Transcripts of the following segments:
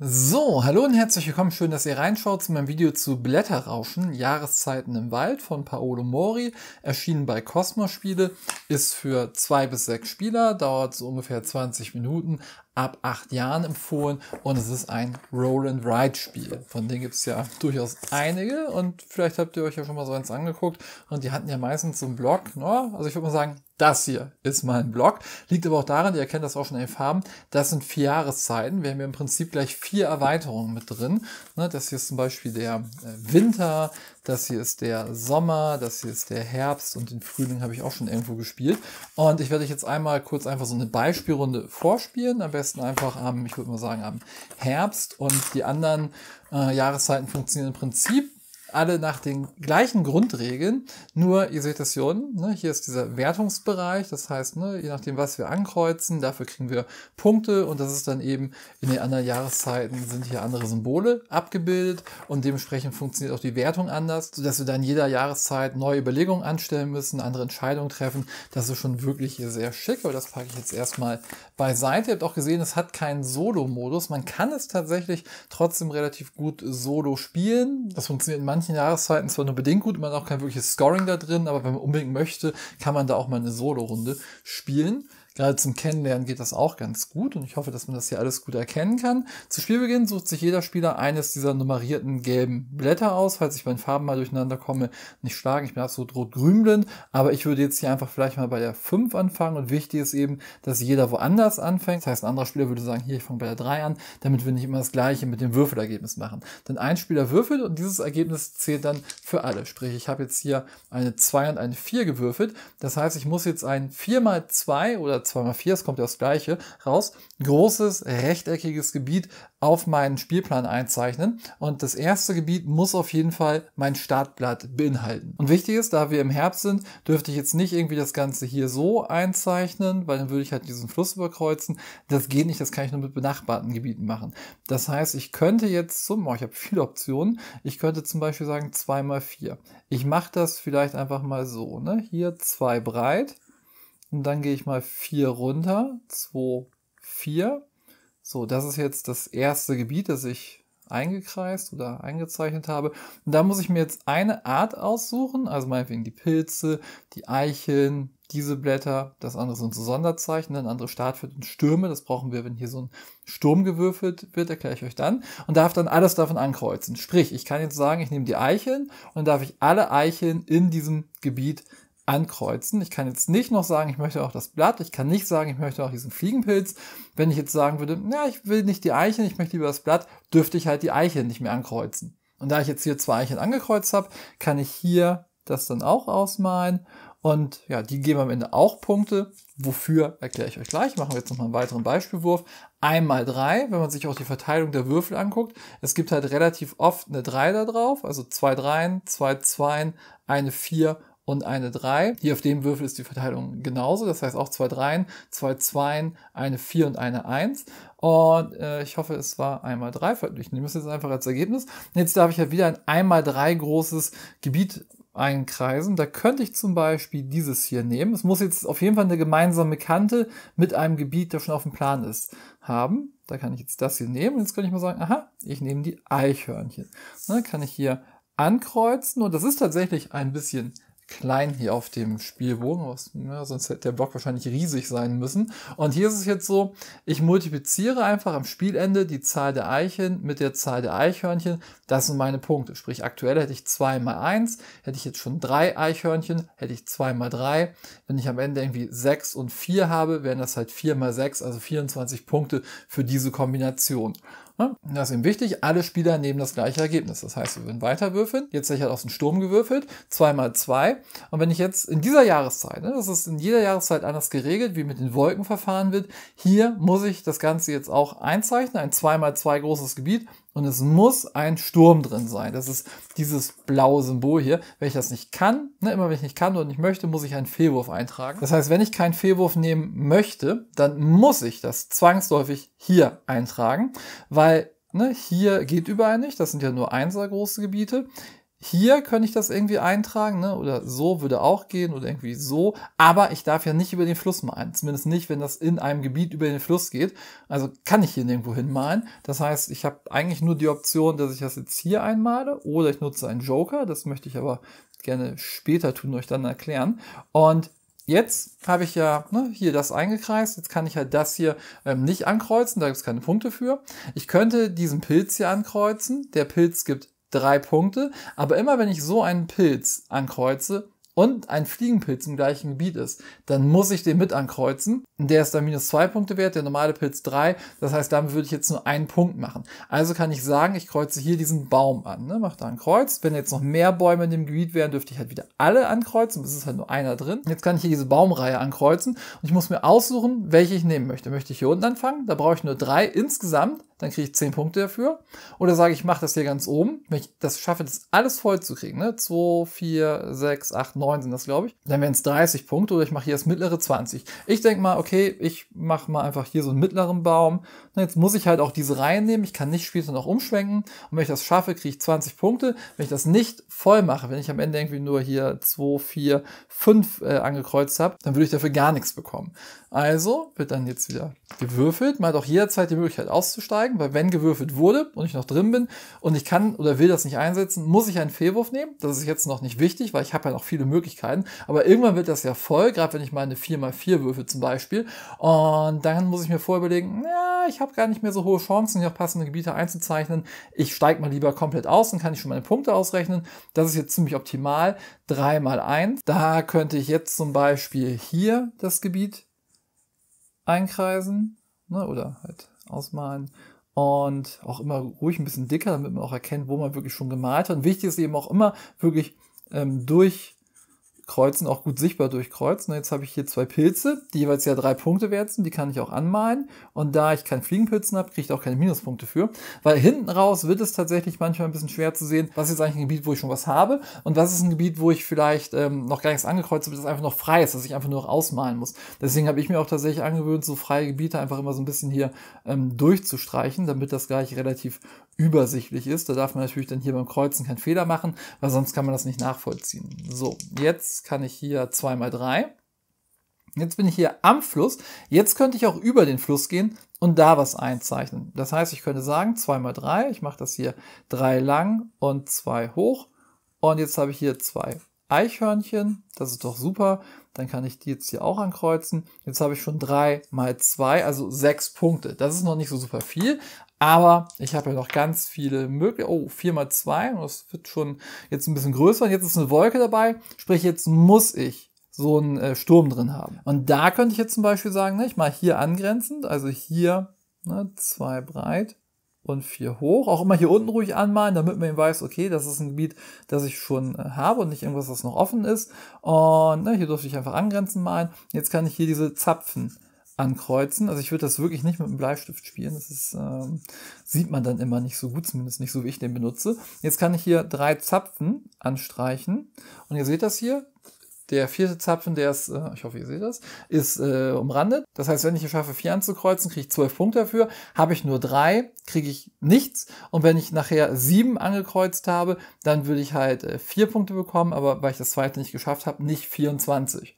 So, hallo und herzlich willkommen. Schön, dass ihr reinschaut zu meinem Video zu Blätterrauschen, Jahreszeiten im Wald von Paolo Mori, erschienen bei Cosmos Spiele, ist für zwei bis sechs Spieler, dauert so ungefähr 20 Minuten, ab acht Jahren empfohlen und es ist ein Roll-and-Ride-Spiel. Von denen gibt es ja durchaus einige und vielleicht habt ihr euch ja schon mal so eins angeguckt und die hatten ja meistens so einen Blog. Ne? Also ich würde mal sagen, das hier ist mal ein Blog. Liegt aber auch daran, ihr erkennt das auch schon in den Farben, das sind vier Jahreszeiten. Wir haben ja im Prinzip gleich vier Erweiterungen mit drin. Ne? Das hier ist zum Beispiel der äh, Winter, das hier ist der Sommer, das hier ist der Herbst und den Frühling habe ich auch schon irgendwo gespielt. Und ich werde euch jetzt einmal kurz einfach so eine Beispielrunde vorspielen. Am besten einfach am, ich würde mal sagen, am Herbst. Und die anderen äh, Jahreszeiten funktionieren im Prinzip alle nach den gleichen Grundregeln, nur ihr seht das hier unten, ne, hier ist dieser Wertungsbereich, das heißt, ne, je nachdem, was wir ankreuzen, dafür kriegen wir Punkte und das ist dann eben in den anderen Jahreszeiten sind hier andere Symbole abgebildet und dementsprechend funktioniert auch die Wertung anders, sodass wir dann jeder Jahreszeit neue Überlegungen anstellen müssen, andere Entscheidungen treffen. Das ist schon wirklich hier sehr schick, aber das packe ich jetzt erstmal beiseite. Ihr habt auch gesehen, es hat keinen Solo-Modus. Man kann es tatsächlich trotzdem relativ gut solo spielen. Das funktioniert in manchen manchen Jahreszeiten zwar nur bedingt gut, man hat auch kein wirkliches Scoring da drin, aber wenn man unbedingt möchte, kann man da auch mal eine Solo-Runde spielen. Gerade zum Kennenlernen geht das auch ganz gut und ich hoffe, dass man das hier alles gut erkennen kann. Zu Spielbeginn sucht sich jeder Spieler eines dieser nummerierten gelben Blätter aus. Falls ich bei den Farben mal durcheinander komme, nicht schlagen. Ich bin absolut rot-grün blind, aber ich würde jetzt hier einfach vielleicht mal bei der 5 anfangen und wichtig ist eben, dass jeder woanders anfängt. Das heißt, ein anderer Spieler würde sagen, hier, ich fange bei der 3 an, damit wir nicht immer das gleiche mit dem Würfelergebnis machen. Denn ein Spieler würfelt und dieses Ergebnis zählt dann für alle. Sprich, ich habe jetzt hier eine 2 und eine 4 gewürfelt. Das heißt, ich muss jetzt ein 4 mal 2 oder 2x4, es kommt ja das gleiche, raus, großes rechteckiges Gebiet auf meinen Spielplan einzeichnen. Und das erste Gebiet muss auf jeden Fall mein Startblatt beinhalten. Und wichtig ist, da wir im Herbst sind, dürfte ich jetzt nicht irgendwie das Ganze hier so einzeichnen, weil dann würde ich halt diesen Fluss überkreuzen. Das geht nicht, das kann ich nur mit benachbarten Gebieten machen. Das heißt, ich könnte jetzt zum, oh, ich habe viele Optionen, ich könnte zum Beispiel sagen 2x4. Ich mache das vielleicht einfach mal so, ne? Hier zwei breit, und dann gehe ich mal 4 runter. 2, 4. So, das ist jetzt das erste Gebiet, das ich eingekreist oder eingezeichnet habe. Und da muss ich mir jetzt eine Art aussuchen, also meinetwegen die Pilze, die Eicheln, diese Blätter, das andere sind so Sonderzeichen, dann andere Startfeld und Stürme, das brauchen wir, wenn hier so ein Sturm gewürfelt wird, erkläre ich euch dann, und darf dann alles davon ankreuzen. Sprich, ich kann jetzt sagen, ich nehme die Eicheln und dann darf ich alle Eicheln in diesem Gebiet ankreuzen ankreuzen. Ich kann jetzt nicht noch sagen, ich möchte auch das Blatt. Ich kann nicht sagen, ich möchte auch diesen Fliegenpilz. Wenn ich jetzt sagen würde, na, ich will nicht die Eiche, ich möchte lieber das Blatt, dürfte ich halt die Eiche nicht mehr ankreuzen. Und da ich jetzt hier zwei Eichen angekreuzt habe, kann ich hier das dann auch ausmalen. Und ja, die geben am Ende auch Punkte. Wofür erkläre ich euch gleich. Machen wir jetzt nochmal einen weiteren Beispielwurf. Einmal drei, wenn man sich auch die Verteilung der Würfel anguckt. Es gibt halt relativ oft eine drei da drauf, also zwei Dreien, zwei Zweien, eine vier und eine 3. Hier auf dem Würfel ist die Verteilung genauso, das heißt auch zwei Dreien, zwei Zweien, eine 4 und eine 1. Und äh, ich hoffe, es war einmal 3 Ich nehme es jetzt einfach als Ergebnis. Jetzt darf ich halt wieder ein einmal 3 großes Gebiet einkreisen. Da könnte ich zum Beispiel dieses hier nehmen. Es muss jetzt auf jeden Fall eine gemeinsame Kante mit einem Gebiet, der schon auf dem Plan ist, haben. Da kann ich jetzt das hier nehmen. Jetzt könnte ich mal sagen, aha, ich nehme die Eichhörnchen. Dann ne, kann ich hier ankreuzen und das ist tatsächlich ein bisschen klein hier auf dem Spielbogen, was, ne, sonst hätte der Block wahrscheinlich riesig sein müssen. Und hier ist es jetzt so, ich multipliziere einfach am Spielende die Zahl der Eicheln mit der Zahl der Eichhörnchen. Das sind meine Punkte. Sprich, aktuell hätte ich 2 mal 1, hätte ich jetzt schon 3 Eichhörnchen, hätte ich 2 mal 3. Wenn ich am Ende irgendwie 6 und 4 habe, wären das halt 4 mal 6, also 24 Punkte für diese Kombination. Das ist eben wichtig. Alle Spieler nehmen das gleiche Ergebnis. Das heißt, wir würden weiterwürfeln. Jetzt hätte ich halt aus dem Sturm gewürfelt. Zwei mal zwei. Und wenn ich jetzt in dieser Jahreszeit, ne, das ist in jeder Jahreszeit anders geregelt, wie mit den Wolken verfahren wird, hier muss ich das Ganze jetzt auch einzeichnen. Ein zwei mal zwei großes Gebiet und es muss ein Sturm drin sein. Das ist dieses blaue Symbol hier. Wenn ich das nicht kann, ne, immer wenn ich nicht kann und nicht möchte, muss ich einen Fehlwurf eintragen. Das heißt, wenn ich keinen Fehlwurf nehmen möchte, dann muss ich das zwangsläufig hier eintragen, weil ne, hier geht überall nicht. Das sind ja nur einser große Gebiete hier könnte ich das irgendwie eintragen, ne? oder so würde auch gehen, oder irgendwie so, aber ich darf ja nicht über den Fluss malen, zumindest nicht, wenn das in einem Gebiet über den Fluss geht, also kann ich hier nirgendwo hinmalen, das heißt, ich habe eigentlich nur die Option, dass ich das jetzt hier einmale, oder ich nutze einen Joker, das möchte ich aber gerne später tun, euch dann erklären, und Jetzt habe ich ja ne, hier das eingekreist, jetzt kann ich halt das hier ähm, nicht ankreuzen, da gibt es keine Punkte für. Ich könnte diesen Pilz hier ankreuzen, der Pilz gibt drei Punkte. Aber immer wenn ich so einen Pilz ankreuze und ein Fliegenpilz im gleichen Gebiet ist, dann muss ich den mit ankreuzen der ist dann minus zwei Punkte wert, der normale Pilz drei. Das heißt, damit würde ich jetzt nur einen Punkt machen. Also kann ich sagen, ich kreuze hier diesen Baum an. Ne? Mach da ein Kreuz. Wenn jetzt noch mehr Bäume in dem Gebiet wären, dürfte ich halt wieder alle ankreuzen. Es ist halt nur einer drin. Jetzt kann ich hier diese Baumreihe ankreuzen. Und ich muss mir aussuchen, welche ich nehmen möchte. Möchte ich hier unten anfangen? Da brauche ich nur drei insgesamt. Dann kriege ich zehn Punkte dafür. Oder sage ich, mache das hier ganz oben. Wenn ich das schaffe, das alles voll zu kriegen. Ne? 2, 4, 6, 8, 9 sind das, glaube ich. Dann wären es 30 Punkte. Oder ich mache hier das mittlere 20. Ich denke mal, okay, okay, ich mache mal einfach hier so einen mittleren Baum. Und jetzt muss ich halt auch diese nehmen. Ich kann nicht später noch umschwenken. Und wenn ich das schaffe, kriege ich 20 Punkte. Wenn ich das nicht voll mache, wenn ich am Ende irgendwie nur hier 2, 4, 5 angekreuzt habe, dann würde ich dafür gar nichts bekommen. Also wird dann jetzt wieder gewürfelt. Man hat auch jederzeit die Möglichkeit auszusteigen, weil wenn gewürfelt wurde und ich noch drin bin und ich kann oder will das nicht einsetzen, muss ich einen Fehlwurf nehmen. Das ist jetzt noch nicht wichtig, weil ich habe ja noch viele Möglichkeiten. Aber irgendwann wird das ja voll, gerade wenn ich meine 4x4 würfe zum Beispiel Beispiel. Und dann muss ich mir vorher überlegen, ich habe gar nicht mehr so hohe Chancen, hier auch passende Gebiete einzuzeichnen. Ich steige mal lieber komplett aus, und kann ich schon meine Punkte ausrechnen. Das ist jetzt ziemlich optimal. 3 mal 1. Da könnte ich jetzt zum Beispiel hier das Gebiet einkreisen ne, oder halt ausmalen und auch immer ruhig ein bisschen dicker, damit man auch erkennt, wo man wirklich schon gemalt hat. Und wichtig ist eben auch immer wirklich ähm, durch Kreuzen auch gut sichtbar durchkreuzen. Jetzt habe ich hier zwei Pilze, die jeweils ja drei Punkte wert sind. Die kann ich auch anmalen. Und da ich keinen Fliegenpilzen habe, kriege ich auch keine Minuspunkte für. Weil hinten raus wird es tatsächlich manchmal ein bisschen schwer zu sehen, was ist eigentlich ein Gebiet, wo ich schon was habe. Und was ist ein Gebiet, wo ich vielleicht ähm, noch gar nichts angekreuzt habe, das einfach noch frei ist, dass ich einfach nur noch ausmalen muss. Deswegen habe ich mir auch tatsächlich angewöhnt, so freie Gebiete einfach immer so ein bisschen hier ähm, durchzustreichen, damit das gleich relativ übersichtlich ist. Da darf man natürlich dann hier beim Kreuzen keinen Fehler machen, weil sonst kann man das nicht nachvollziehen. So, jetzt kann ich hier mal drei. Jetzt bin ich hier am Fluss. Jetzt könnte ich auch über den Fluss gehen und da was einzeichnen. Das heißt, ich könnte sagen, zwei mal drei. Ich mache das hier drei lang und zwei hoch. Und jetzt habe ich hier zwei Eichhörnchen. Das ist doch super. Dann kann ich die jetzt hier auch ankreuzen. Jetzt habe ich schon drei mal zwei, also sechs Punkte. Das ist noch nicht so super viel, aber ich habe ja noch ganz viele Möglichkeiten. Oh, 4x2, das wird schon jetzt ein bisschen größer. Jetzt ist eine Wolke dabei. Sprich, jetzt muss ich so einen äh, Sturm drin haben. Und da könnte ich jetzt zum Beispiel sagen, ne, ich mal hier angrenzend, also hier ne, zwei breit und vier hoch. Auch immer hier unten ruhig anmalen, damit man eben weiß, okay, das ist ein Gebiet, das ich schon äh, habe und nicht irgendwas, das noch offen ist. Und ne, hier durfte ich einfach angrenzen malen. Jetzt kann ich hier diese Zapfen ankreuzen. Also ich würde das wirklich nicht mit einem Bleistift spielen. Das ist, ähm, sieht man dann immer nicht so gut, zumindest nicht so, wie ich den benutze. Jetzt kann ich hier drei Zapfen anstreichen. Und ihr seht das hier. Der vierte Zapfen, der ist, äh, ich hoffe, ihr seht das, ist äh, umrandet. Das heißt, wenn ich es schaffe, vier anzukreuzen, kriege ich zwölf Punkte dafür. Habe ich nur drei, kriege ich nichts. Und wenn ich nachher sieben angekreuzt habe, dann würde ich halt äh, vier Punkte bekommen, aber weil ich das zweite nicht geschafft habe, nicht 24.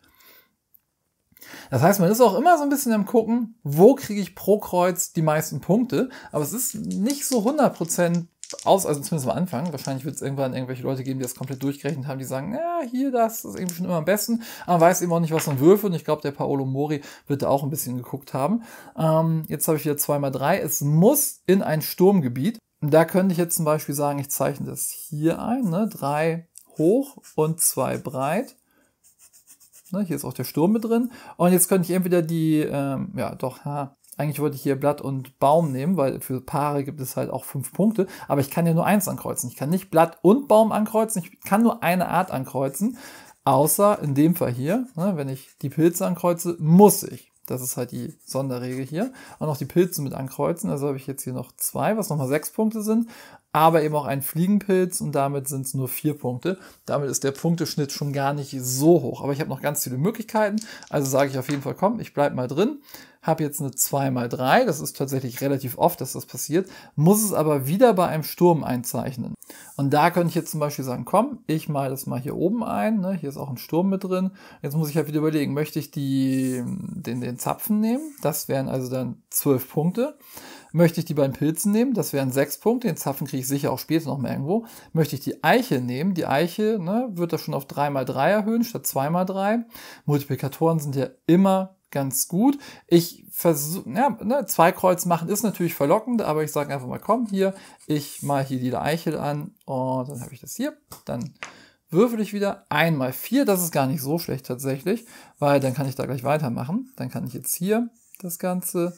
Das heißt, man ist auch immer so ein bisschen am gucken, wo kriege ich pro Kreuz die meisten Punkte, aber es ist nicht so 100% aus, also zumindest am Anfang, wahrscheinlich wird es irgendwann irgendwelche Leute geben, die das komplett durchgerechnet haben, die sagen, ja, hier, das ist irgendwie schon immer am besten, aber man weiß eben auch nicht, was man würfelt und ich glaube, der Paolo Mori wird da auch ein bisschen geguckt haben. Ähm, jetzt habe ich wieder 2 mal 3 es muss in ein Sturmgebiet. Da könnte ich jetzt zum Beispiel sagen, ich zeichne das hier ein, ne? drei hoch und zwei breit. Ne, hier ist auch der Sturm mit drin. Und jetzt könnte ich entweder die, ähm, ja doch, ha, eigentlich wollte ich hier Blatt und Baum nehmen, weil für Paare gibt es halt auch fünf Punkte. Aber ich kann ja nur eins ankreuzen. Ich kann nicht Blatt und Baum ankreuzen. Ich kann nur eine Art ankreuzen. Außer in dem Fall hier, ne, wenn ich die Pilze ankreuze, muss ich. Das ist halt die Sonderregel hier. Und auch die Pilze mit ankreuzen. Also habe ich jetzt hier noch zwei, was nochmal sechs Punkte sind aber eben auch ein Fliegenpilz und damit sind es nur vier Punkte. Damit ist der Punkteschnitt schon gar nicht so hoch. Aber ich habe noch ganz viele Möglichkeiten, also sage ich auf jeden Fall, komm, ich bleibe mal drin. Habe jetzt eine 2 mal 3, das ist tatsächlich relativ oft, dass das passiert, muss es aber wieder bei einem Sturm einzeichnen. Und da könnte ich jetzt zum Beispiel sagen, komm, ich male das mal hier oben ein, ne? hier ist auch ein Sturm mit drin. Jetzt muss ich halt wieder überlegen, möchte ich die, den, den Zapfen nehmen? Das wären also dann 12 Punkte. Möchte ich die beiden Pilzen nehmen, das wären sechs Punkte, den Zapfen kriege ich sicher auch später noch mal irgendwo. Möchte ich die Eiche nehmen, die Eiche ne, wird das schon auf 3 mal 3 erhöhen statt 2 mal 3 Multiplikatoren sind ja immer ganz gut. Ich versuche, ja, ne, zwei Kreuz machen ist natürlich verlockend, aber ich sage einfach mal, komm hier, ich mal hier die Eichel an und dann habe ich das hier, dann würfel ich wieder einmal vier. Das ist gar nicht so schlecht tatsächlich, weil dann kann ich da gleich weitermachen. Dann kann ich jetzt hier das Ganze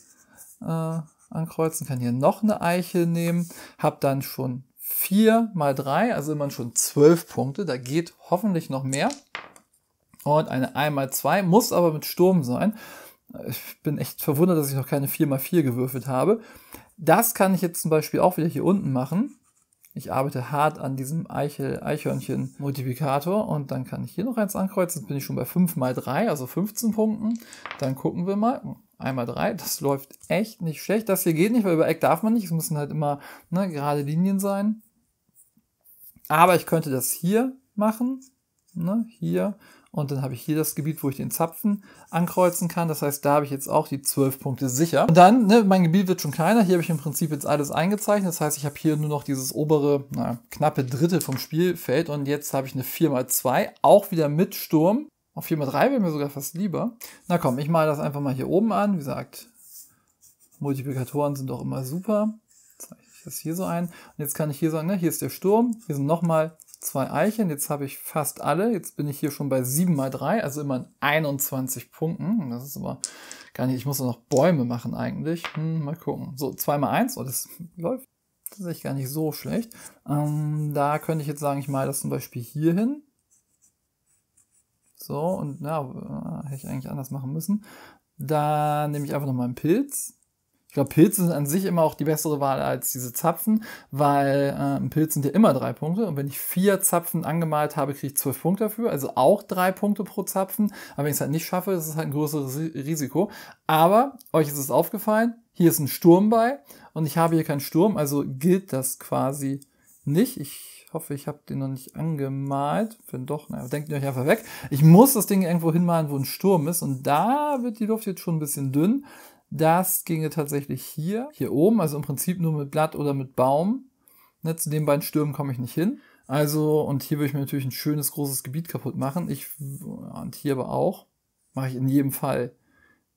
äh, ankreuzen, kann hier noch eine Eiche nehmen, habe dann schon 4 mal 3, also immer schon 12 Punkte, da geht hoffentlich noch mehr. Und eine 1 mal 2 muss aber mit Sturm sein. Ich bin echt verwundert, dass ich noch keine 4 mal 4 gewürfelt habe. Das kann ich jetzt zum Beispiel auch wieder hier unten machen. Ich arbeite hart an diesem Eichel, Eichhörnchen-Multiplikator und dann kann ich hier noch eins ankreuzen. Jetzt bin ich schon bei 5 mal 3, also 15 Punkten. Dann gucken wir mal einmal drei. Das läuft echt nicht schlecht. Das hier geht nicht, weil über Eck darf man nicht. Es müssen halt immer ne, gerade Linien sein. Aber ich könnte das hier machen. Ne, hier. Und dann habe ich hier das Gebiet, wo ich den Zapfen ankreuzen kann. Das heißt, da habe ich jetzt auch die 12 Punkte sicher. Und dann, ne, mein Gebiet wird schon kleiner. Hier habe ich im Prinzip jetzt alles eingezeichnet. Das heißt, ich habe hier nur noch dieses obere, na, knappe Drittel vom Spielfeld. Und jetzt habe ich eine 4x2, auch wieder mit Sturm. Auf 4x3 wäre mir sogar fast lieber. Na komm, ich male das einfach mal hier oben an. Wie gesagt, Multiplikatoren sind doch immer super. Zeichne ich das hier so ein. Und jetzt kann ich hier sagen, ne, hier ist der Sturm, hier sind nochmal zwei Eichen. Jetzt habe ich fast alle. Jetzt bin ich hier schon bei 7 x 3, also immer in 21 Punkten. Das ist aber gar nicht, ich muss noch Bäume machen eigentlich. Hm, mal gucken. So, 2 x 1, oh, das läuft Das ist echt gar nicht so schlecht. Ähm, da könnte ich jetzt sagen, ich male das zum Beispiel hier hin. So, und na, hätte ich eigentlich anders machen müssen. Dann nehme ich einfach nochmal einen Pilz. Ich glaube, Pilze sind an sich immer auch die bessere Wahl als diese Zapfen, weil äh, ein Pilz sind ja immer drei Punkte. Und wenn ich vier Zapfen angemalt habe, kriege ich zwölf Punkte dafür. Also auch drei Punkte pro Zapfen. Aber wenn ich es halt nicht schaffe, ist es halt ein größeres Risiko. Aber euch ist es aufgefallen, hier ist ein Sturm bei und ich habe hier keinen Sturm, also gilt das quasi nicht. Ich ich hoffe, ich habe den noch nicht angemalt. Wenn doch, naja, denkt ihr euch einfach weg. Ich muss das Ding irgendwo hinmalen, wo ein Sturm ist. Und da wird die Luft jetzt schon ein bisschen dünn. Das ginge tatsächlich hier, hier oben, also im Prinzip nur mit Blatt oder mit Baum. Ne, zu den beiden Stürmen komme ich nicht hin. Also, und hier würde ich mir natürlich ein schönes, großes Gebiet kaputt machen. Ich, und hier aber auch. Mache ich in jedem Fall.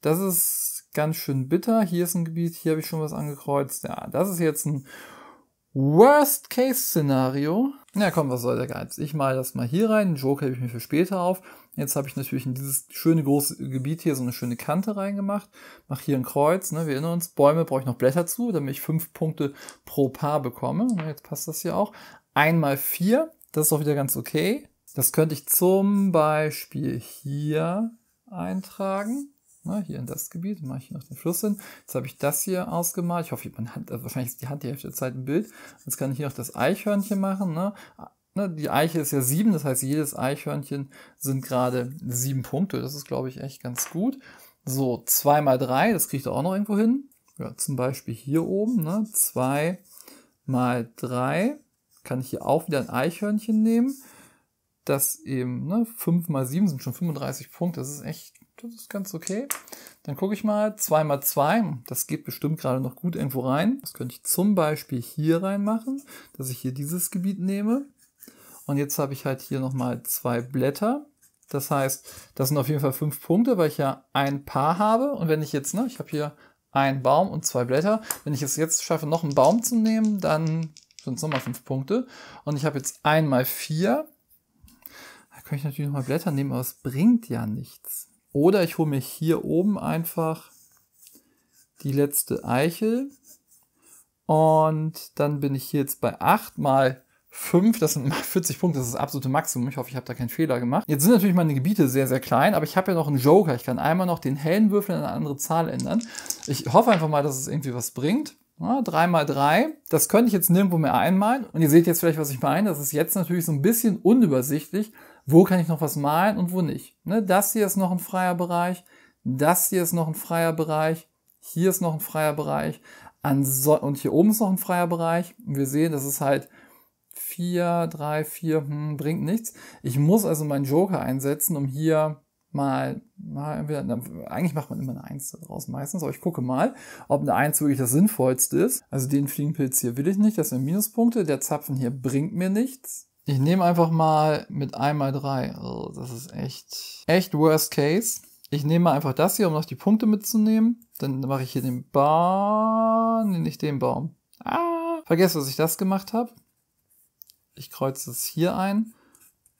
Das ist ganz schön bitter. Hier ist ein Gebiet, hier habe ich schon was angekreuzt. Ja, das ist jetzt ein Worst-Case-Szenario. Na komm, was soll der Geiz? Ich mal das mal hier rein. Den Joker hebe ich mir für später auf. Jetzt habe ich natürlich in dieses schöne große Gebiet hier so eine schöne Kante reingemacht. Mache hier ein Kreuz. Ne? Wir erinnern uns, Bäume brauche ich noch Blätter zu, damit ich fünf Punkte pro Paar bekomme. Jetzt passt das hier auch. Einmal vier. Das ist auch wieder ganz okay. Das könnte ich zum Beispiel hier eintragen. Ne, hier in das Gebiet, mache ich hier noch den Fluss hin. Jetzt habe ich das hier ausgemalt. Ich hoffe, man hat, also wahrscheinlich ist die Hand die Hälfte der Zeit ein Bild. Jetzt kann ich hier noch das Eichhörnchen machen. Ne? Ne, die Eiche ist ja sieben, das heißt, jedes Eichhörnchen sind gerade sieben Punkte. Das ist, glaube ich, echt ganz gut. So, 2 mal 3, das kriege ich ihr auch noch irgendwo hin. Ja, zum Beispiel hier oben, ne? zwei mal 3 Kann ich hier auch wieder ein Eichhörnchen nehmen. Das eben, ne, 5 mal 7 sind schon 35 Punkte. Das ist echt das ist ganz okay. Dann gucke ich mal, 2 mal 2, das geht bestimmt gerade noch gut irgendwo rein. Das könnte ich zum Beispiel hier reinmachen, dass ich hier dieses Gebiet nehme. Und jetzt habe ich halt hier nochmal zwei Blätter. Das heißt, das sind auf jeden Fall fünf Punkte, weil ich ja ein Paar habe. Und wenn ich jetzt, ne, ich habe hier einen Baum und zwei Blätter. Wenn ich es jetzt schaffe, noch einen Baum zu nehmen, dann sind es nochmal fünf Punkte. Und ich habe jetzt einmal vier. Da könnte ich natürlich nochmal Blätter nehmen, aber es bringt ja nichts. Oder ich hole mir hier oben einfach die letzte Eichel. Und dann bin ich hier jetzt bei 8 mal 5, das sind 40 Punkte, das ist das absolute Maximum. Ich hoffe, ich habe da keinen Fehler gemacht. Jetzt sind natürlich meine Gebiete sehr, sehr klein, aber ich habe ja noch einen Joker. Ich kann einmal noch den hellen Würfel in eine andere Zahl ändern. Ich hoffe einfach mal, dass es irgendwie was bringt. Ja, 3 mal 3. Das könnte ich jetzt nirgendwo mehr einmalen. Und ihr seht jetzt vielleicht, was ich meine. Das ist jetzt natürlich so ein bisschen unübersichtlich. Wo kann ich noch was malen und wo nicht? Ne? Das hier ist noch ein freier Bereich. Das hier ist noch ein freier Bereich. Hier ist noch ein freier Bereich. Anso und hier oben ist noch ein freier Bereich. Und wir sehen, das ist halt 4, 3, 4, hm, bringt nichts. Ich muss also meinen Joker einsetzen, um hier mal, mal entweder, eigentlich macht man immer eine Eins daraus meistens, aber ich gucke mal, ob eine Eins wirklich das Sinnvollste ist. Also den Fliegenpilz hier will ich nicht, das sind Minuspunkte. Der Zapfen hier bringt mir nichts. Ich nehme einfach mal mit einmal drei. Oh, das ist echt, echt worst case. Ich nehme mal einfach das hier, um noch die Punkte mitzunehmen. Dann mache ich hier den Baum, nee, nicht den Baum. Ah, vergesse, dass ich das gemacht habe. Ich kreuze es hier ein.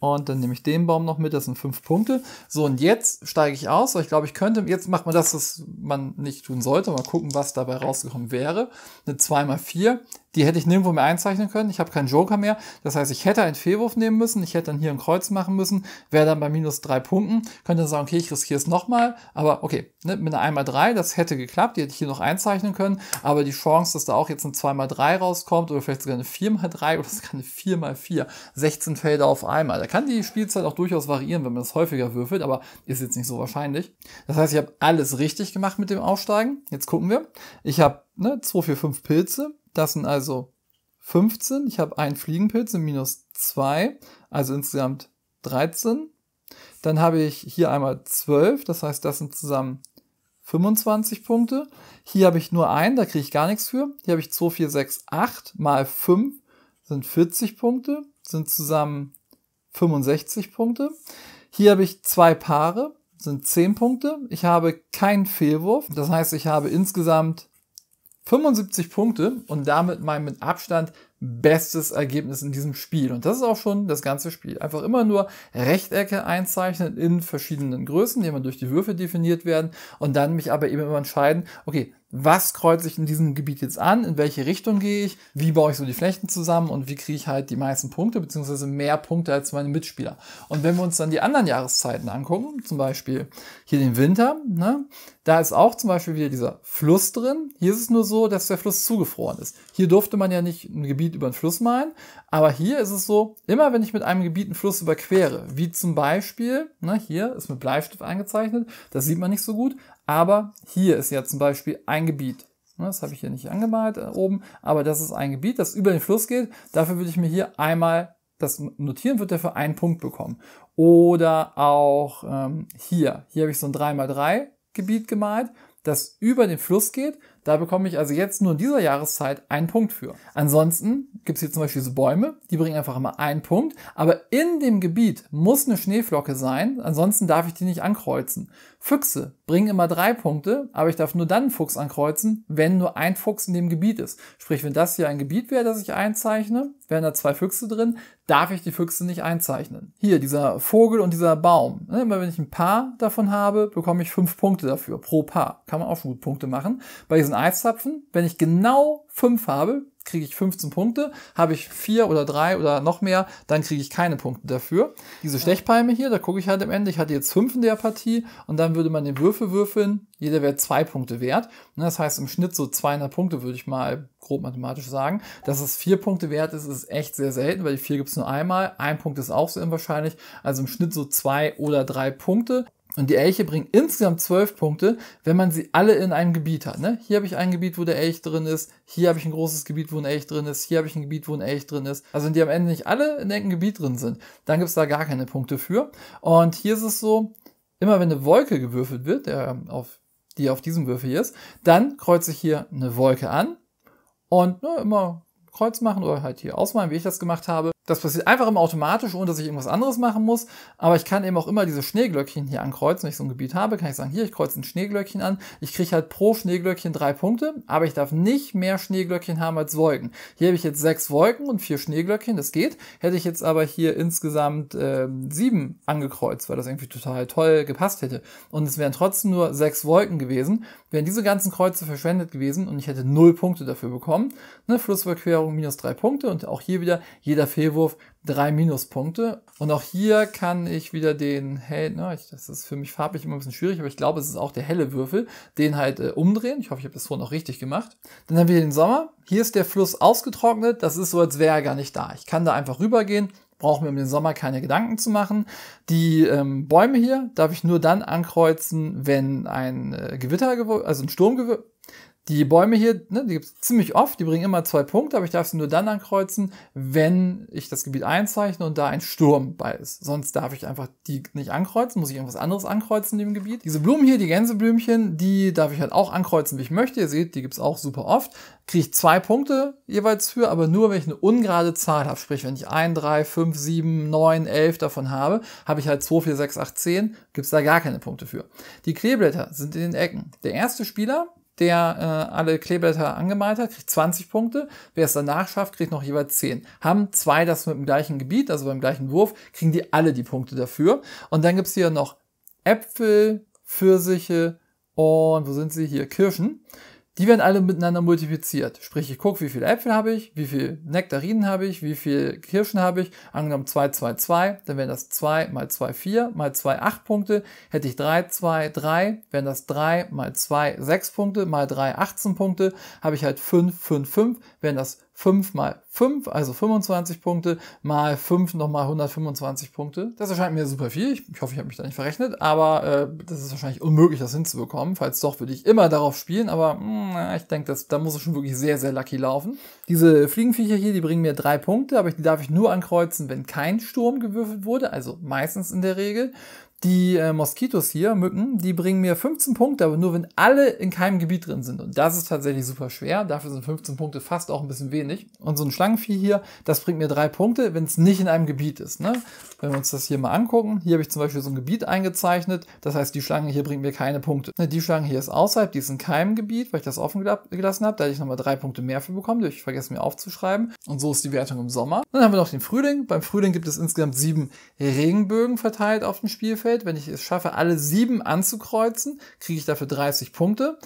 Und dann nehme ich den Baum noch mit, das sind fünf Punkte. So, und jetzt steige ich aus, weil ich glaube, ich könnte, jetzt macht man das, was man nicht tun sollte, mal gucken, was dabei rausgekommen wäre. Eine 2 mal 4 die hätte ich nirgendwo mehr einzeichnen können. Ich habe keinen Joker mehr. Das heißt, ich hätte einen Fehlwurf nehmen müssen. Ich hätte dann hier ein Kreuz machen müssen. Wäre dann bei minus drei Punkten. Könnte dann sagen, okay, ich riskiere es nochmal. Aber okay, ne, mit einer einmal drei, das hätte geklappt. Die hätte ich hier noch einzeichnen können. Aber die Chance, dass da auch jetzt ein zweimal drei rauskommt oder vielleicht sogar eine viermal drei oder sogar eine viermal vier. 16 Felder auf einmal. Da kann die Spielzeit auch durchaus variieren, wenn man das häufiger würfelt. Aber ist jetzt nicht so wahrscheinlich. Das heißt, ich habe alles richtig gemacht mit dem Aufsteigen. Jetzt gucken wir. Ich habe ne, zwei, vier, fünf Pilze. Das sind also 15. Ich habe einen Fliegenpilz in minus 2, also insgesamt 13. Dann habe ich hier einmal 12, das heißt, das sind zusammen 25 Punkte. Hier habe ich nur einen, da kriege ich gar nichts für. Hier habe ich 2, 4, 6, 8 mal 5 sind 40 Punkte, sind zusammen 65 Punkte. Hier habe ich zwei Paare, sind 10 Punkte. Ich habe keinen Fehlwurf, das heißt, ich habe insgesamt 75 Punkte und damit mein mit Abstand bestes Ergebnis in diesem Spiel. Und das ist auch schon das ganze Spiel. Einfach immer nur Rechtecke einzeichnen in verschiedenen Größen, die immer durch die Würfe definiert werden und dann mich aber eben immer entscheiden, okay, was kreuze ich in diesem Gebiet jetzt an, in welche Richtung gehe ich, wie baue ich so die Flächen zusammen und wie kriege ich halt die meisten Punkte, beziehungsweise mehr Punkte als meine Mitspieler. Und wenn wir uns dann die anderen Jahreszeiten angucken, zum Beispiel hier den Winter, ne, da ist auch zum Beispiel wieder dieser Fluss drin. Hier ist es nur so, dass der Fluss zugefroren ist. Hier durfte man ja nicht ein Gebiet Gebiet über den Fluss malen. Aber hier ist es so, immer wenn ich mit einem Gebiet einen Fluss überquere, wie zum Beispiel, na, ne, hier ist mit Bleistift eingezeichnet, das sieht man nicht so gut, aber hier ist ja zum Beispiel ein Gebiet. Ne, das habe ich hier nicht angemalt äh, oben, aber das ist ein Gebiet, das über den Fluss geht. Dafür würde ich mir hier einmal das notieren, wird dafür einen Punkt bekommen. Oder auch ähm, hier, hier habe ich so ein 3x3 Gebiet gemalt, das über den Fluss geht. Da bekomme ich also jetzt nur in dieser Jahreszeit einen Punkt für. Ansonsten gibt es hier zum Beispiel diese Bäume, die bringen einfach immer einen Punkt, aber in dem Gebiet muss eine Schneeflocke sein, ansonsten darf ich die nicht ankreuzen. Füchse bringen immer drei Punkte, aber ich darf nur dann einen Fuchs ankreuzen, wenn nur ein Fuchs in dem Gebiet ist. Sprich, wenn das hier ein Gebiet wäre, das ich einzeichne, wären da zwei Füchse drin, darf ich die Füchse nicht einzeichnen. Hier, dieser Vogel und dieser Baum. Ne, immer wenn ich ein Paar davon habe, bekomme ich fünf Punkte dafür, pro Paar. Kann man auch schon gut Punkte machen. Bei diesen Eiszapfen, wenn ich genau fünf habe, kriege ich 15 Punkte. Habe ich 4 oder 3 oder noch mehr, dann kriege ich keine Punkte dafür. Diese Stechpalme hier, da gucke ich halt am Ende. Ich hatte jetzt 5 in der Partie und dann würde man den Würfel würfeln. Jeder wäre 2 Punkte wert. Und ne, das heißt im Schnitt so 200 Punkte, würde ich mal grob mathematisch sagen. Dass es 4 Punkte wert ist, ist echt sehr selten, weil die 4 gibt es nur einmal. Ein Punkt ist auch sehr unwahrscheinlich. Also im Schnitt so 2 oder 3 Punkte. Und die Elche bringen insgesamt zwölf Punkte, wenn man sie alle in einem Gebiet hat. Ne? Hier habe ich ein Gebiet, wo der Elch drin ist. Hier habe ich ein großes Gebiet, wo ein Elch drin ist. Hier habe ich ein Gebiet, wo ein Elch drin ist. Also wenn die am Ende nicht alle in irgendeinem Gebiet drin sind, dann gibt es da gar keine Punkte für. Und hier ist es so, immer wenn eine Wolke gewürfelt wird, der auf, die auf diesem Würfel hier ist, dann kreuze ich hier eine Wolke an. Und ne, immer Kreuz machen oder halt hier ausmalen, wie ich das gemacht habe das passiert einfach immer automatisch, ohne dass ich irgendwas anderes machen muss. Aber ich kann eben auch immer diese Schneeglöckchen hier ankreuzen. Wenn ich so ein Gebiet habe, kann ich sagen, hier, ich kreuze ein Schneeglöckchen an. Ich kriege halt pro Schneeglöckchen drei Punkte, aber ich darf nicht mehr Schneeglöckchen haben als Wolken. Hier habe ich jetzt sechs Wolken und vier Schneeglöckchen, das geht. Hätte ich jetzt aber hier insgesamt äh, sieben angekreuzt, weil das irgendwie total toll gepasst hätte. Und es wären trotzdem nur sechs Wolken gewesen, wären diese ganzen Kreuze verschwendet gewesen und ich hätte null Punkte dafür bekommen. Ne, Flussüberquerung minus drei Punkte und auch hier wieder jeder Fehler Fehlwurf drei Minuspunkte. Und auch hier kann ich wieder den hell, ne, ich, das ist für mich farblich immer ein bisschen schwierig, aber ich glaube, es ist auch der helle Würfel, den halt äh, umdrehen. Ich hoffe, ich habe das vorhin auch richtig gemacht. Dann haben wir den Sommer. Hier ist der Fluss ausgetrocknet. Das ist so, als wäre er gar nicht da. Ich kann da einfach rübergehen. Brauche mir um den Sommer keine Gedanken zu machen. Die ähm, Bäume hier darf ich nur dann ankreuzen, wenn ein äh, Gewitter, also ein Sturm, die Bäume hier, ne, die gibt es ziemlich oft, die bringen immer zwei Punkte, aber ich darf sie nur dann ankreuzen, wenn ich das Gebiet einzeichne und da ein Sturm bei ist. Sonst darf ich einfach die nicht ankreuzen, muss ich irgendwas anderes ankreuzen in dem Gebiet. Diese Blumen hier, die Gänseblümchen, die darf ich halt auch ankreuzen, wie ich möchte. Ihr seht, die gibt es auch super oft. Kriege ich zwei Punkte jeweils für, aber nur, wenn ich eine ungerade Zahl habe. Sprich, wenn ich 1, 3, 5, 7, 9, 11 davon habe, habe ich halt 2, 4, 6, 8, 10, gibt es da gar keine Punkte für. Die Kleeblätter sind in den Ecken. Der erste Spieler, der äh, alle Kleeblätter angemalt hat, kriegt 20 Punkte. Wer es danach schafft, kriegt noch jeweils 10. Haben zwei das mit dem gleichen Gebiet, also beim gleichen Wurf, kriegen die alle die Punkte dafür. Und dann gibt es hier noch Äpfel, Pfirsiche und wo sind sie hier? Kirschen. Die werden alle miteinander multipliziert. Sprich, ich gucke, wie viele Äpfel habe ich, wie viele Nektarinen habe ich, wie viele Kirschen habe ich. Angenommen 2, 2, 2, dann wären das 2 mal 2, 4 mal 2, 8 Punkte. Hätte ich 3, 2, 3, wären das 3 mal 2, 6 Punkte, mal 3, 18 Punkte. Habe ich halt 5, 5, 5, wären das 5 mal 5, also 25 Punkte, mal 5 nochmal 125 Punkte. Das erscheint mir super viel. Ich, hoffe, ich habe mich da nicht verrechnet, aber äh, das ist wahrscheinlich unmöglich, das hinzubekommen. Falls doch, würde ich immer darauf spielen, aber mh, hm, ich denke, da muss es schon wirklich sehr, sehr lucky laufen. Diese Fliegenviecher hier, die bringen mir drei Punkte, aber die darf ich nur ankreuzen, wenn kein Sturm gewürfelt wurde, also meistens in der Regel die äh, Moskitos hier, Mücken, die bringen mir 15 Punkte, aber nur wenn alle in keinem Gebiet drin sind. Und das ist tatsächlich super schwer. Dafür sind 15 Punkte fast auch ein bisschen wenig. Und so ein Schlangenvieh hier, das bringt mir drei Punkte, wenn es nicht in einem Gebiet ist. Ne? Wenn wir uns das hier mal angucken, hier habe ich zum Beispiel so ein Gebiet eingezeichnet. Das heißt, die Schlange hier bringt mir keine Punkte. Ne, die Schlange hier ist außerhalb, die ist in keinem Gebiet, weil ich das offen gelassen habe. Da hätte ich nochmal drei Punkte mehr für bekommen, die ich vergessen mir aufzuschreiben. Und so ist die Wertung im Sommer. Dann haben wir noch den Frühling. Beim Frühling gibt es insgesamt sieben Regenbögen verteilt auf dem Spielfeld. Feld. Wenn ich es schaffe, alle sieben anzukreuzen, kriege ich dafür 30 Punkte.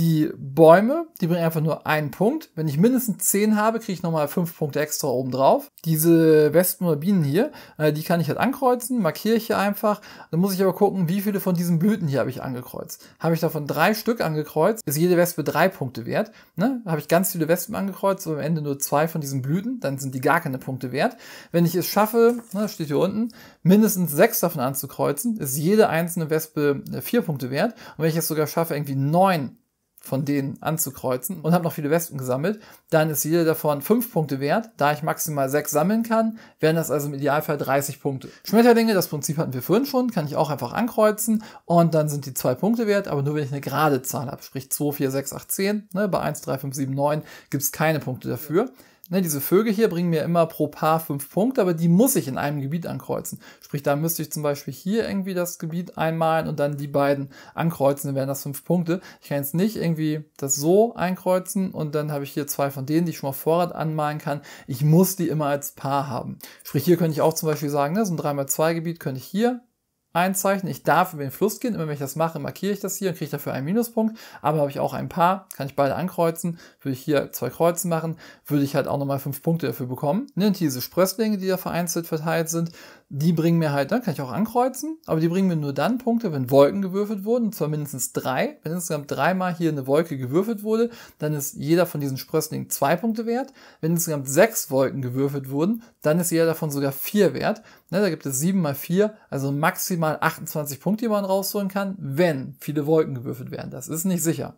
Die Bäume, die bringen einfach nur einen Punkt. Wenn ich mindestens zehn habe, kriege ich nochmal fünf Punkte extra oben drauf. Diese Wespen oder Bienen hier, äh, die kann ich halt ankreuzen, markiere ich hier einfach. Dann muss ich aber gucken, wie viele von diesen Blüten hier habe ich angekreuzt. Habe ich davon drei Stück angekreuzt, ist jede Wespe drei Punkte wert. Ne? Habe ich ganz viele Wespen angekreuzt, aber am Ende nur zwei von diesen Blüten, dann sind die gar keine Punkte wert. Wenn ich es schaffe, ne, steht hier unten, mindestens sechs davon anzukreuzen, ist jede einzelne Wespe äh, vier Punkte wert. Und wenn ich es sogar schaffe, irgendwie neun von denen anzukreuzen und habe noch viele Wespen gesammelt, dann ist jede davon fünf Punkte wert. Da ich maximal sechs sammeln kann, wären das also im Idealfall 30 Punkte. Schmetterlinge, das Prinzip hatten wir vorhin schon, kann ich auch einfach ankreuzen und dann sind die zwei Punkte wert, aber nur wenn ich eine gerade Zahl habe, sprich 2, 4, 6, 8, 10, ne, bei 1, 3, 5, 7, 9 gibt es keine Punkte dafür. Ja. Ne, diese Vögel hier bringen mir immer pro Paar fünf Punkte, aber die muss ich in einem Gebiet ankreuzen. Sprich, da müsste ich zum Beispiel hier irgendwie das Gebiet einmalen und dann die beiden ankreuzen, dann wären das fünf Punkte. Ich kann jetzt nicht irgendwie das so einkreuzen und dann habe ich hier zwei von denen, die ich schon mal Vorrat anmalen kann. Ich muss die immer als Paar haben. Sprich, hier könnte ich auch zum Beispiel sagen, ne, so ein 3x2 Gebiet könnte ich hier einzeichnen. Ich darf über den Fluss gehen. Immer wenn ich das mache, markiere ich das hier und kriege dafür einen Minuspunkt. Aber habe ich auch ein paar, kann ich beide ankreuzen. Würde ich hier zwei Kreuze machen, würde ich halt auch nochmal fünf Punkte dafür bekommen. Ne, und diese Sprösslinge, die da vereinzelt verteilt sind, die bringen mir halt, dann kann ich auch ankreuzen, aber die bringen mir nur dann Punkte, wenn Wolken gewürfelt wurden, und zwar mindestens drei. Wenn insgesamt dreimal hier eine Wolke gewürfelt wurde, dann ist jeder von diesen Sprösslingen zwei Punkte wert. Wenn insgesamt sechs Wolken gewürfelt wurden, dann ist jeder davon sogar vier wert. Ne, da gibt es sieben mal vier, also maximal 28 Punkte, die man rausholen kann, wenn viele Wolken gewürfelt werden. Das ist nicht sicher.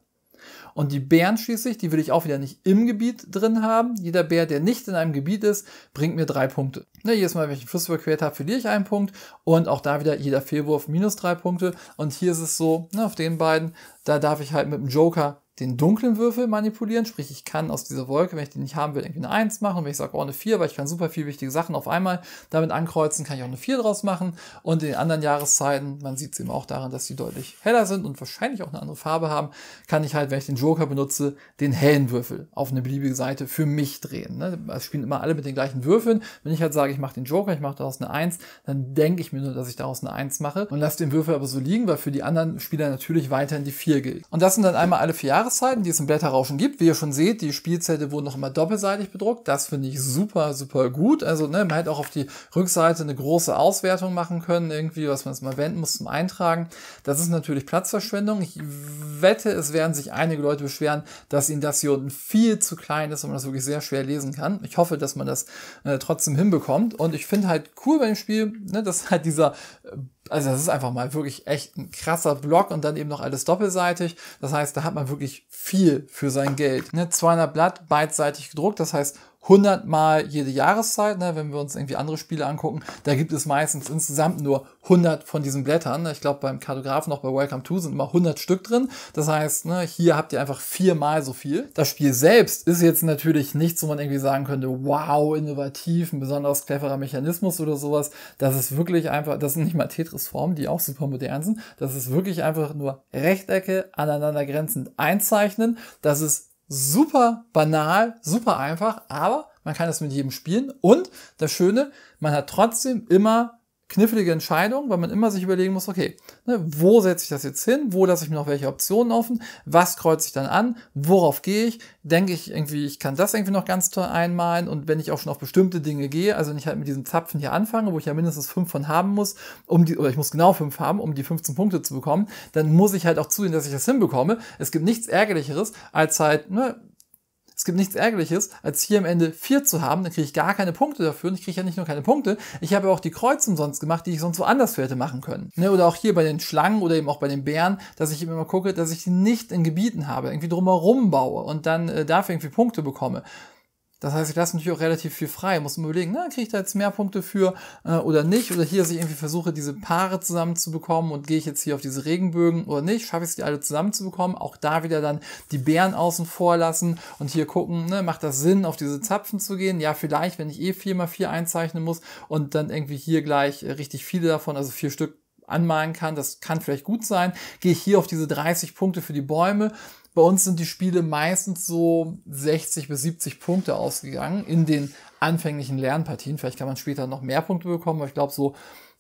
Und die Bären schließlich, die will ich auch wieder nicht im Gebiet drin haben. Jeder Bär, der nicht in einem Gebiet ist, bringt mir drei Punkte. Ne, jedes Mal, wenn ich einen Fluss überquert habe, verliere ich einen Punkt. Und auch da wieder jeder Fehlwurf minus drei Punkte. Und hier ist es so, ne, auf den beiden, da darf ich halt mit dem Joker den dunklen Würfel manipulieren, sprich ich kann aus dieser Wolke, wenn ich die nicht haben will, irgendwie eine 1 machen und wenn ich sage, oh eine 4, weil ich kann super viele wichtige Sachen auf einmal damit ankreuzen, kann ich auch eine 4 draus machen und in den anderen Jahreszeiten, man sieht es eben auch daran, dass sie deutlich heller sind und wahrscheinlich auch eine andere Farbe haben, kann ich halt, wenn ich den Joker benutze, den hellen Würfel auf eine beliebige Seite für mich drehen. Ne? Das spielen immer alle mit den gleichen Würfeln. Wenn ich halt sage, ich mache den Joker, ich mache daraus eine 1, dann denke ich mir nur, dass ich daraus eine 1 mache und lasse den Würfel aber so liegen, weil für die anderen Spieler natürlich weiterhin die 4 gilt. Und das sind dann einmal alle vier Jahre Jahreszeiten, die es im Blätterrauschen gibt. Wie ihr schon seht, die Spielzettel wurden noch immer doppelseitig bedruckt. Das finde ich super, super gut. Also ne, man hätte auch auf die Rückseite eine große Auswertung machen können, irgendwie, was man es mal wenden muss zum Eintragen. Das ist natürlich Platzverschwendung. Ich wette, es werden sich einige Leute beschweren, dass ihnen das hier unten viel zu klein ist und man das wirklich sehr schwer lesen kann. Ich hoffe, dass man das äh, trotzdem hinbekommt. Und ich finde halt cool beim Spiel, ne, dass halt dieser äh, also das ist einfach mal wirklich echt ein krasser Block und dann eben noch alles doppelseitig. Das heißt, da hat man wirklich viel für sein Geld. Ne? 200 Blatt beidseitig gedruckt, das heißt 100 mal jede Jahreszeit, ne, wenn wir uns irgendwie andere Spiele angucken, da gibt es meistens insgesamt nur 100 von diesen Blättern. Ne. Ich glaube, beim Kartografen, auch bei Welcome to, sind immer 100 Stück drin. Das heißt, ne, hier habt ihr einfach viermal so viel. Das Spiel selbst ist jetzt natürlich nichts, wo man irgendwie sagen könnte, wow, innovativ, ein besonders cleverer Mechanismus oder sowas. Das ist wirklich einfach, das sind nicht mal Tetris-Formen, die auch super modern sind. Das ist wirklich einfach nur Rechtecke aneinandergrenzend einzeichnen. Das ist super banal, super einfach, aber man kann das mit jedem spielen und das Schöne, man hat trotzdem immer knifflige Entscheidung, weil man immer sich überlegen muss, okay, ne, wo setze ich das jetzt hin, wo lasse ich mir noch welche Optionen offen, was kreuze ich dann an, worauf gehe ich, denke ich irgendwie, ich kann das irgendwie noch ganz toll einmalen und wenn ich auch schon auf bestimmte Dinge gehe, also wenn ich halt mit diesen Zapfen hier anfange, wo ich ja mindestens fünf von haben muss, um die, oder ich muss genau fünf haben, um die 15 Punkte zu bekommen, dann muss ich halt auch zusehen, dass ich das hinbekomme. Es gibt nichts Ärgerlicheres, als halt, ne, es gibt nichts Ärgerliches, als hier am Ende 4 zu haben. Dann kriege ich gar keine Punkte dafür und ich kriege ja nicht nur keine Punkte, ich habe auch die Kreuz umsonst gemacht, die ich sonst woanders für hätte machen können. Ne? Oder auch hier bei den Schlangen oder eben auch bei den Bären, dass ich eben immer gucke, dass ich die nicht in Gebieten habe, irgendwie drumherum baue und dann äh, dafür irgendwie Punkte bekomme. Das heißt, ich lasse natürlich auch relativ viel frei. Ich muss mir überlegen, na, kriege ich da jetzt mehr Punkte für äh, oder nicht? Oder hier, dass ich irgendwie versuche, diese Paare zusammenzubekommen und gehe ich jetzt hier auf diese Regenbögen oder nicht? Schaffe ich es, die alle zusammenzubekommen? Auch da wieder dann die Bären außen vor lassen und hier gucken, ne, macht das Sinn, auf diese Zapfen zu gehen? Ja, vielleicht, wenn ich eh 4 mal 4 einzeichnen muss und dann irgendwie hier gleich äh, richtig viele davon, also vier Stück anmalen kann, das kann vielleicht gut sein. Gehe ich hier auf diese 30 Punkte für die Bäume, bei uns sind die Spiele meistens so 60 bis 70 Punkte ausgegangen in den anfänglichen Lernpartien. Vielleicht kann man später noch mehr Punkte bekommen, aber ich glaube so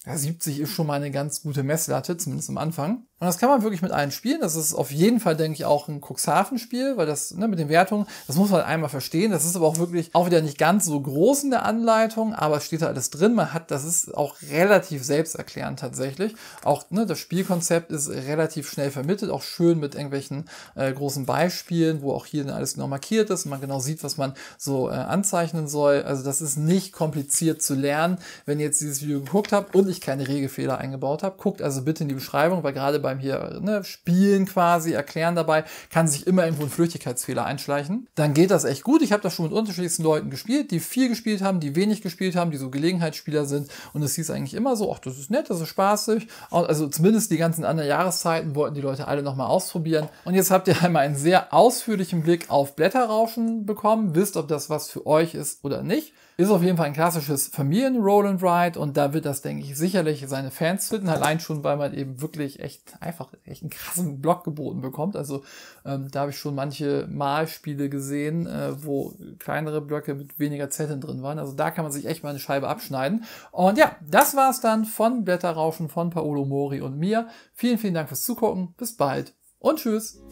70 ist schon mal eine ganz gute Messlatte, zumindest am Anfang. Und das kann man wirklich mit allen spielen. Das ist auf jeden Fall, denke ich, auch ein Cuxhaven-Spiel, weil das ne, mit den Wertungen, das muss man halt einmal verstehen. Das ist aber auch wirklich auch wieder nicht ganz so groß in der Anleitung, aber es steht da alles drin. Man hat, das ist auch relativ selbsterklärend tatsächlich. Auch ne, das Spielkonzept ist relativ schnell vermittelt, auch schön mit irgendwelchen äh, großen Beispielen, wo auch hier dann alles genau markiert ist und man genau sieht, was man so äh, anzeichnen soll. Also das ist nicht kompliziert zu lernen, wenn ihr jetzt dieses Video geguckt habt und ich keine Regelfehler eingebaut habe. Guckt also bitte in die Beschreibung, weil gerade bei beim hier ne, Spielen quasi, erklären dabei, kann sich immer irgendwo ein Flüchtigkeitsfehler einschleichen. Dann geht das echt gut. Ich habe das schon mit unterschiedlichsten Leuten gespielt, die viel gespielt haben, die wenig gespielt haben, die so Gelegenheitsspieler sind. Und es hieß eigentlich immer so, ach, das ist nett, das ist spaßig. Also zumindest die ganzen anderen Jahreszeiten wollten die Leute alle nochmal ausprobieren. Und jetzt habt ihr einmal einen sehr ausführlichen Blick auf Blätterrauschen bekommen, wisst, ob das was für euch ist oder nicht. Ist auf jeden Fall ein klassisches Familien-Roll and Ride und da wird das, denke ich, sicherlich seine Fans finden. Allein schon, weil man eben wirklich echt einfach echt einen krassen Block geboten bekommt. Also ähm, da habe ich schon manche Malspiele gesehen, äh, wo kleinere Blöcke mit weniger Zetteln drin waren. Also da kann man sich echt mal eine Scheibe abschneiden. Und ja, das war es dann von Blätterrauschen von Paolo Mori und mir. Vielen, vielen Dank fürs Zugucken. Bis bald und tschüss.